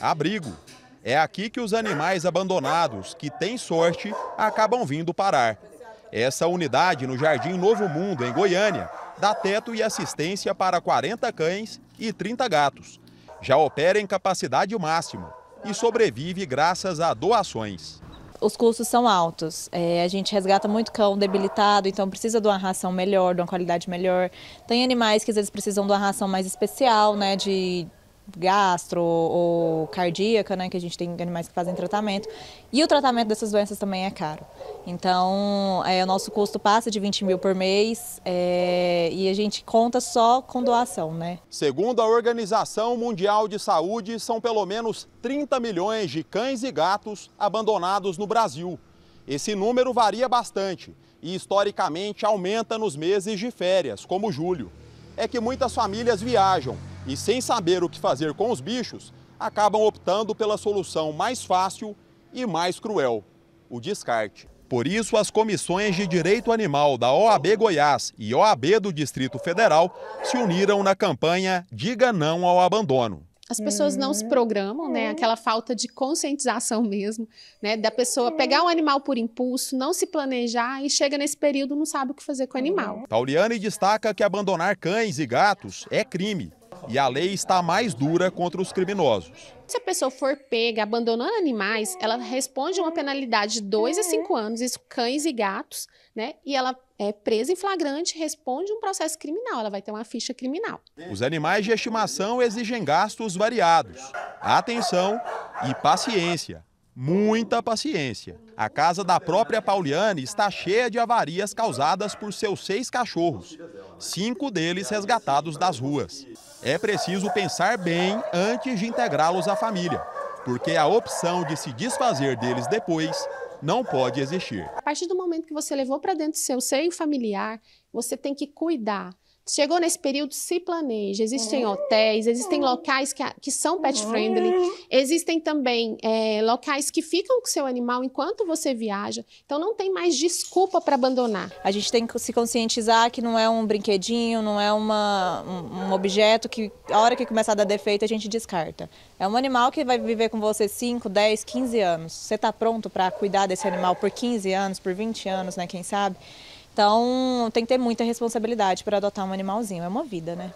abrigo. É aqui que os animais abandonados, que têm sorte, acabam vindo parar. Essa unidade no Jardim Novo Mundo, em Goiânia, dá teto e assistência para 40 cães e 30 gatos. Já opera em capacidade máxima e sobrevive graças a doações. Os custos são altos. É, a gente resgata muito cão debilitado, então precisa de uma ração melhor, de uma qualidade melhor. Tem animais que às vezes precisam de uma ração mais especial, né, de gastro ou cardíaca, né, que a gente tem animais que fazem tratamento. E o tratamento dessas doenças também é caro. Então, é, o nosso custo passa de 20 mil por mês é, e a gente conta só com doação, né? Segundo a Organização Mundial de Saúde, são pelo menos 30 milhões de cães e gatos abandonados no Brasil. Esse número varia bastante e historicamente aumenta nos meses de férias, como julho. É que muitas famílias viajam e sem saber o que fazer com os bichos, acabam optando pela solução mais fácil e mais cruel: o descarte. Por isso, as comissões de direito animal da OAB Goiás e OAB do Distrito Federal se uniram na campanha Diga Não ao Abandono. As pessoas não se programam, né? Aquela falta de conscientização mesmo, né? Da pessoa pegar um animal por impulso, não se planejar e chega nesse período não sabe o que fazer com o animal. Tauliane destaca que abandonar cães e gatos é crime e a lei está mais dura contra os criminosos. Se a pessoa for pega abandonando animais, ela responde uma penalidade de 2 a 5 anos, isso cães e gatos, né? E ela é presa em flagrante, responde um processo criminal, ela vai ter uma ficha criminal. Os animais de estimação exigem gastos variados, atenção e paciência. Muita paciência. A casa da própria Pauliane está cheia de avarias causadas por seus seis cachorros, cinco deles resgatados das ruas é preciso pensar bem antes de integrá-los à família, porque a opção de se desfazer deles depois não pode existir. A partir do momento que você levou para dentro do seu seio familiar, você tem que cuidar Chegou nesse período, se planeja. Existem hum. hotéis, existem hum. locais que, que são pet hum. friendly, existem também é, locais que ficam com seu animal enquanto você viaja. Então não tem mais desculpa para abandonar. A gente tem que se conscientizar que não é um brinquedinho, não é uma, um, um objeto que a hora que começar a dar defeito a gente descarta. É um animal que vai viver com você 5, 10, 15 anos. Você está pronto para cuidar desse animal por 15 anos, por 20 anos, né? Quem sabe? Então, tem que ter muita responsabilidade para adotar um animalzinho, é uma vida, né?